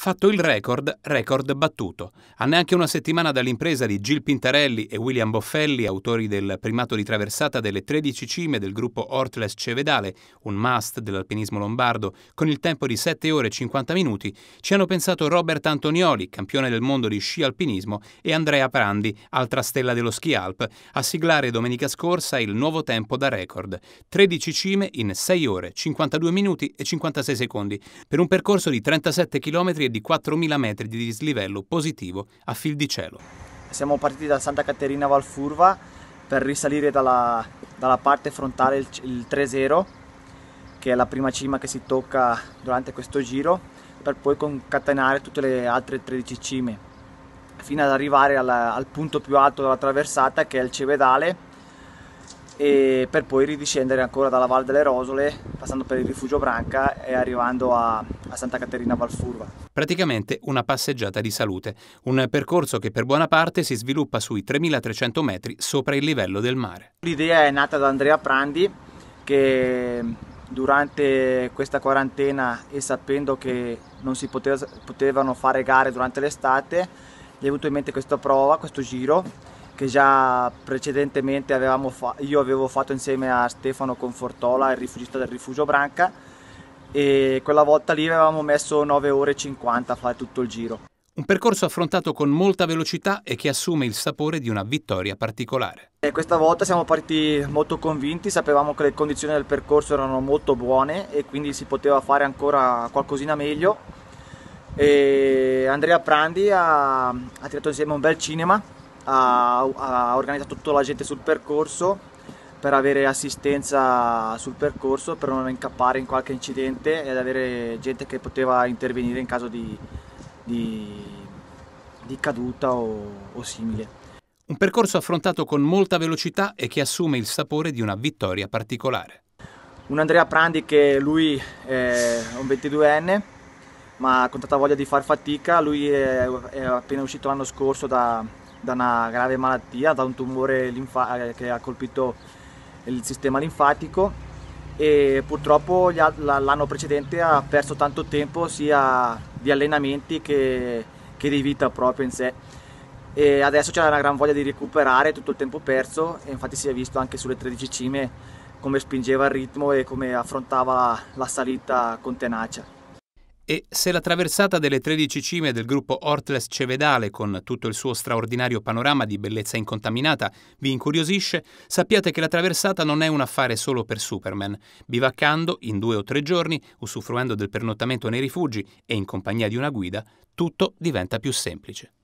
fatto il record, record battuto. A neanche una settimana dall'impresa di Gil Pintarelli e William Boffelli, autori del primato di traversata delle 13 cime del gruppo Ortles Cevedale, un must dell'alpinismo lombardo, con il tempo di 7 ore e 50 minuti, ci hanno pensato Robert Antonioli, campione del mondo di sci alpinismo, e Andrea Prandi, altra stella dello ski alp, a siglare domenica scorsa il nuovo tempo da record. 13 cime in 6 ore, 52 minuti e 56 secondi, per un percorso di 37 km di 4.000 metri di dislivello positivo a fil di cielo. Siamo partiti da Santa Caterina Valfurva per risalire dalla, dalla parte frontale il, il 3-0, che è la prima cima che si tocca durante questo giro, per poi concatenare tutte le altre 13 cime, fino ad arrivare alla, al punto più alto della traversata che è il Cevedale, e per poi ridiscendere ancora dalla Val delle Rosole, passando per il Rifugio Branca e arrivando a, a Santa Caterina Valfurva. Praticamente una passeggiata di salute, un percorso che per buona parte si sviluppa sui 3300 metri sopra il livello del mare. L'idea è nata da Andrea Prandi che durante questa quarantena e sapendo che non si poteva, potevano fare gare durante l'estate, gli è venuto in mente questa prova, questo giro che già precedentemente io avevo fatto insieme a Stefano Confortola, il rifugista del rifugio Branca e quella volta lì avevamo messo 9 ore e 50 a fare tutto il giro. Un percorso affrontato con molta velocità e che assume il sapore di una vittoria particolare. E questa volta siamo partiti molto convinti, sapevamo che le condizioni del percorso erano molto buone e quindi si poteva fare ancora qualcosina meglio. E Andrea Prandi ha, ha tirato insieme un bel cinema, ha, ha organizzato tutta la gente sul percorso per avere assistenza sul percorso, per non incappare in qualche incidente ed avere gente che poteva intervenire in caso di, di, di caduta o, o simile. Un percorso affrontato con molta velocità e che assume il sapore di una vittoria particolare. Un Andrea Prandi che lui è un 22enne ma con tanta voglia di far fatica, lui è, è appena uscito l'anno scorso da, da una grave malattia, da un tumore eh, che ha colpito il sistema linfatico e purtroppo l'anno precedente ha perso tanto tempo sia di allenamenti che, che di vita proprio in sé e adesso c'è una gran voglia di recuperare tutto il tempo perso e infatti si è visto anche sulle 13 cime come spingeva il ritmo e come affrontava la salita con tenacia. E se la traversata delle 13 cime del gruppo Ortles Cevedale, con tutto il suo straordinario panorama di bellezza incontaminata, vi incuriosisce, sappiate che la traversata non è un affare solo per Superman. Bivaccando, in due o tre giorni, usufruendo del pernottamento nei rifugi e in compagnia di una guida, tutto diventa più semplice.